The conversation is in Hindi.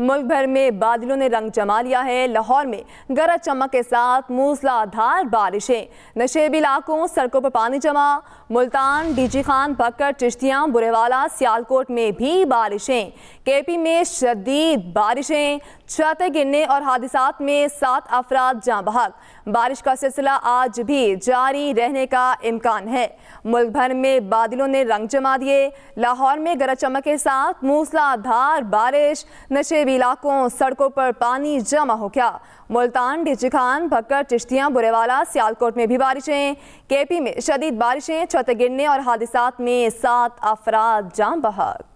मुल्क भर में बादलों ने रंग जमा लिया है लाहौर में गरज चमक के साथ मूसलाधार बारिशें नशेबी इलाकों सड़कों पर पानी जमा मुल्तान डीजी खान भक्कर चिश्तियाँ बुरेवाला सियालकोट में भी बारिशें केपी में शदीद बारिशें छतें गिरने और हादसा में सात अफराद जहां बहक बारिश का सिलसिला आज भी जारी रहने का इम्कान है मुल्क भर में बादलों ने रंग जमा दिए लाहौर में गरज चमक के साथ मूसलाधार बारिश नशेबी इलाकों सड़कों पर पानी जमा हो गया मुल्तान डिजिखान भक्कर चिश्तियाँ बुरेवाला सियालकोट में भी बारिशें केपी में शदीद बारिशें छत गिरने और हादसा में सात अफराद जाम बहक